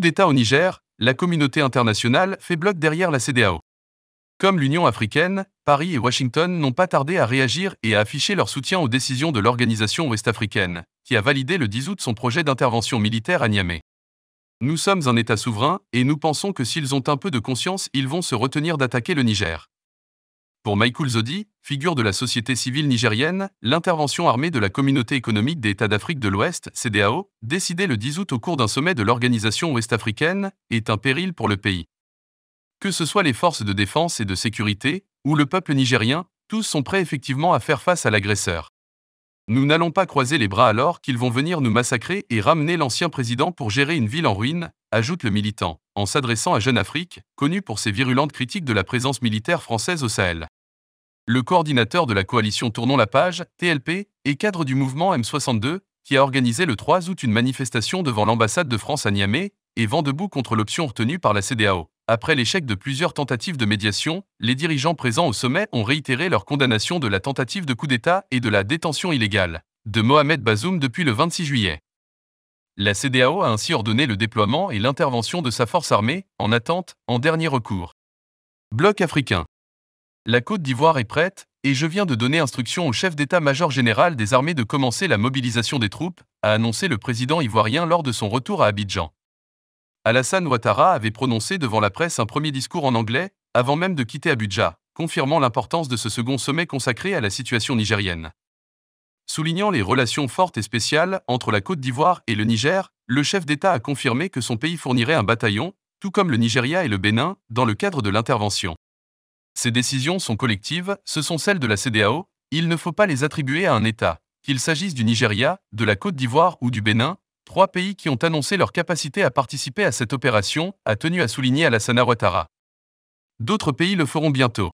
d'État au Niger, la communauté internationale fait bloc derrière la CDAO. Comme l'Union africaine, Paris et Washington n'ont pas tardé à réagir et à afficher leur soutien aux décisions de l'organisation ouest-africaine, qui a validé le 10 août son projet d'intervention militaire à Niamey. Nous sommes un État souverain, et nous pensons que s'ils ont un peu de conscience, ils vont se retenir d'attaquer le Niger. Pour Michael Zodi, figure de la société civile nigérienne, l'intervention armée de la Communauté économique des États d'Afrique de l'Ouest, CDAO, décidée le 10 août au cours d'un sommet de l'organisation ouest-africaine, est un péril pour le pays. Que ce soit les forces de défense et de sécurité, ou le peuple nigérien, tous sont prêts effectivement à faire face à l'agresseur. Nous n'allons pas croiser les bras alors qu'ils vont venir nous massacrer et ramener l'ancien président pour gérer une ville en ruine, ajoute le militant, en s'adressant à Jeune Afrique, connu pour ses virulentes critiques de la présence militaire française au Sahel le coordinateur de la coalition Tournons la page, TLP, et cadre du mouvement M62, qui a organisé le 3 août une manifestation devant l'ambassade de France à Niamey, et vent debout contre l'option retenue par la CDAO. Après l'échec de plusieurs tentatives de médiation, les dirigeants présents au sommet ont réitéré leur condamnation de la tentative de coup d'État et de la détention illégale de Mohamed Bazoum depuis le 26 juillet. La CDAO a ainsi ordonné le déploiement et l'intervention de sa force armée, en attente, en dernier recours. Bloc africain. La Côte d'Ivoire est prête, et je viens de donner instruction au chef d'état-major général des armées de commencer la mobilisation des troupes, a annoncé le président ivoirien lors de son retour à Abidjan. Alassane Ouattara avait prononcé devant la presse un premier discours en anglais, avant même de quitter Abuja, confirmant l'importance de ce second sommet consacré à la situation nigérienne. Soulignant les relations fortes et spéciales entre la Côte d'Ivoire et le Niger, le chef d'État a confirmé que son pays fournirait un bataillon, tout comme le Nigeria et le Bénin, dans le cadre de l'intervention. Ces décisions sont collectives, ce sont celles de la CDAO, il ne faut pas les attribuer à un État. Qu'il s'agisse du Nigeria, de la Côte d'Ivoire ou du Bénin, trois pays qui ont annoncé leur capacité à participer à cette opération, a tenu à souligner Alassana Ouattara. D'autres pays le feront bientôt.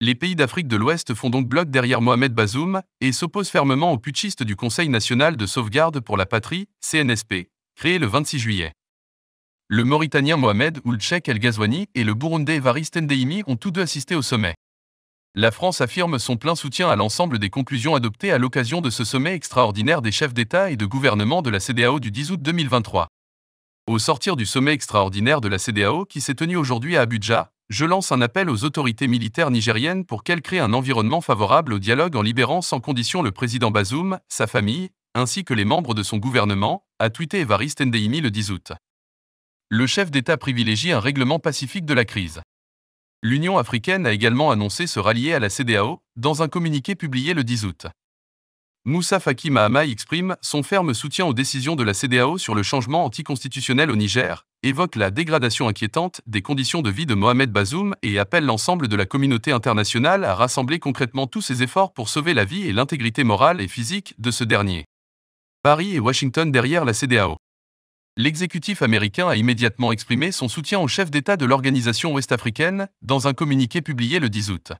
Les pays d'Afrique de l'Ouest font donc bloc derrière Mohamed Bazoum et s'opposent fermement aux putschistes du Conseil national de sauvegarde pour la patrie, CNSP, créé le 26 juillet. Le Mauritanien Mohamed Oulchek El Ghazouani et le Burundais Evariste Ndeimi ont tous deux assisté au sommet. La France affirme son plein soutien à l'ensemble des conclusions adoptées à l'occasion de ce sommet extraordinaire des chefs d'État et de gouvernement de la CDAO du 10 août 2023. Au sortir du sommet extraordinaire de la CDAO qui s'est tenu aujourd'hui à Abuja, je lance un appel aux autorités militaires nigériennes pour qu'elles créent un environnement favorable au dialogue en libérant sans condition le président Bazoum, sa famille, ainsi que les membres de son gouvernement, a tweeté Evariste Ndeimi le 10 août le chef d'État privilégie un règlement pacifique de la crise. L'Union africaine a également annoncé se rallier à la CDAO dans un communiqué publié le 10 août. Moussa Faki Mahama exprime son ferme soutien aux décisions de la CDAO sur le changement anticonstitutionnel au Niger, évoque la dégradation inquiétante des conditions de vie de Mohamed Bazoum et appelle l'ensemble de la communauté internationale à rassembler concrètement tous ses efforts pour sauver la vie et l'intégrité morale et physique de ce dernier. Paris et Washington derrière la CDAO l'exécutif américain a immédiatement exprimé son soutien au chef d'État de l'organisation ouest-africaine dans un communiqué publié le 10 août.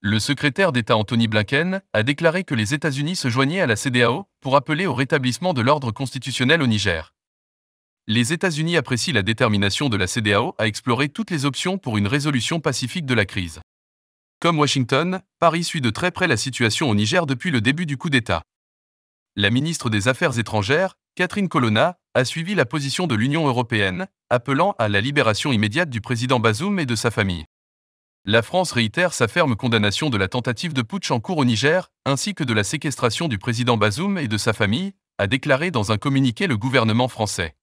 Le secrétaire d'État Anthony Blinken a déclaré que les États-Unis se joignaient à la CDAO pour appeler au rétablissement de l'ordre constitutionnel au Niger. Les États-Unis apprécient la détermination de la CDAO à explorer toutes les options pour une résolution pacifique de la crise. Comme Washington, Paris suit de très près la situation au Niger depuis le début du coup d'État la ministre des Affaires étrangères, Catherine Colonna, a suivi la position de l'Union européenne, appelant à la libération immédiate du président Bazoum et de sa famille. La France réitère sa ferme condamnation de la tentative de putsch en cours au Niger, ainsi que de la séquestration du président Bazoum et de sa famille, a déclaré dans un communiqué le gouvernement français.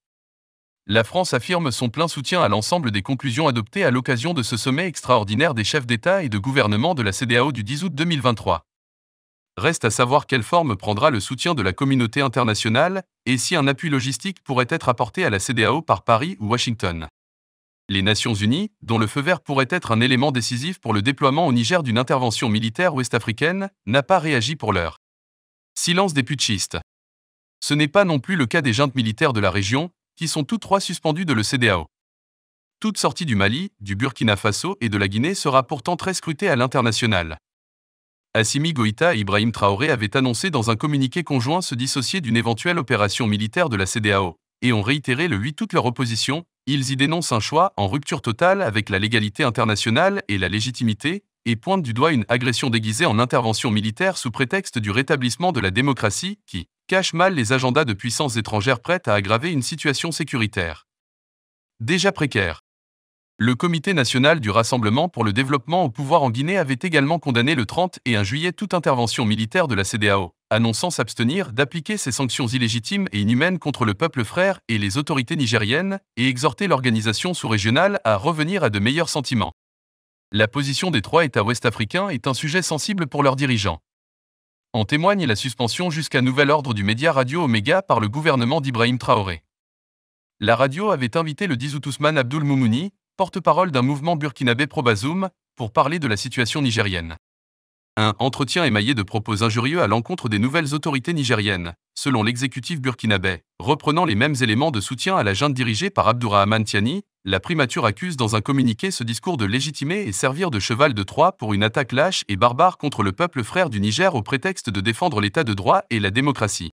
La France affirme son plein soutien à l'ensemble des conclusions adoptées à l'occasion de ce sommet extraordinaire des chefs d'État et de gouvernement de la CDAO du 10 août 2023. Reste à savoir quelle forme prendra le soutien de la communauté internationale et si un appui logistique pourrait être apporté à la CDAO par Paris ou Washington. Les Nations Unies, dont le feu vert pourrait être un élément décisif pour le déploiement au Niger d'une intervention militaire ouest-africaine, n'a pas réagi pour l'heure. Silence des putschistes. Ce n'est pas non plus le cas des juntes militaires de la région, qui sont toutes trois suspendues de le CDAO. Toute sortie du Mali, du Burkina Faso et de la Guinée sera pourtant très scrutée à l'international. Assimi Goïta et Ibrahim Traoré avaient annoncé dans un communiqué conjoint se dissocier d'une éventuelle opération militaire de la CDAO, et ont réitéré le 8 toute leur opposition, ils y dénoncent un choix en rupture totale avec la légalité internationale et la légitimité, et pointent du doigt une agression déguisée en intervention militaire sous prétexte du rétablissement de la démocratie, qui cache mal les agendas de puissances étrangères prêtes à aggraver une situation sécuritaire. Déjà précaire, le Comité national du Rassemblement pour le développement au pouvoir en Guinée avait également condamné le 30 et 1 juillet toute intervention militaire de la CDAO, annonçant s'abstenir d'appliquer ces sanctions illégitimes et inhumaines contre le peuple frère et les autorités nigériennes, et exhorter l'organisation sous-régionale à revenir à de meilleurs sentiments. La position des trois États ouest-africains est un sujet sensible pour leurs dirigeants. En témoigne la suspension jusqu'à nouvel ordre du média Radio Omega par le gouvernement d'Ibrahim Traoré. La radio avait invité le 10 août Abdul Moumouni, porte-parole d'un mouvement burkinabé pro-Bazoum, pour parler de la situation nigérienne. Un entretien émaillé de propos injurieux à l'encontre des nouvelles autorités nigériennes, selon l'exécutif burkinabé, reprenant les mêmes éléments de soutien à la junte dirigée par Abdourahmane Tiani, la primature accuse dans un communiqué ce discours de légitimer et servir de cheval de Troie pour une attaque lâche et barbare contre le peuple frère du Niger au prétexte de défendre l'état de droit et la démocratie.